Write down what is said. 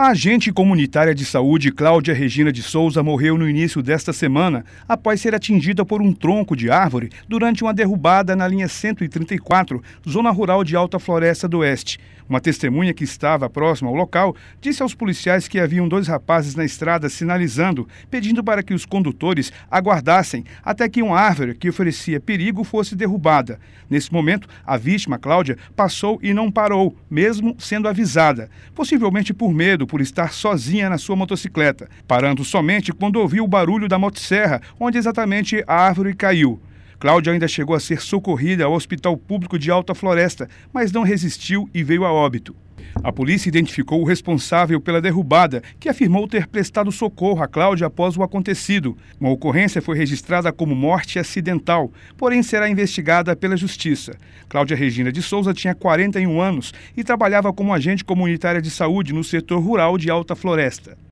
A agente comunitária de saúde Cláudia Regina de Souza morreu no início desta semana, após ser atingida por um tronco de árvore durante uma derrubada na linha 134, zona rural de Alta Floresta do Oeste. Uma testemunha que estava próxima ao local disse aos policiais que haviam dois rapazes na estrada sinalizando, pedindo para que os condutores aguardassem até que uma árvore que oferecia perigo fosse derrubada. Nesse momento, a vítima, Cláudia, passou e não parou, mesmo sendo avisada, possivelmente por medo por estar sozinha na sua motocicleta, parando somente quando ouviu o barulho da motosserra, onde exatamente a árvore caiu. Cláudia ainda chegou a ser socorrida ao Hospital Público de Alta Floresta, mas não resistiu e veio a óbito. A polícia identificou o responsável pela derrubada, que afirmou ter prestado socorro a Cláudia após o acontecido. Uma ocorrência foi registrada como morte acidental, porém será investigada pela Justiça. Cláudia Regina de Souza tinha 41 anos e trabalhava como agente comunitária de saúde no setor rural de Alta Floresta.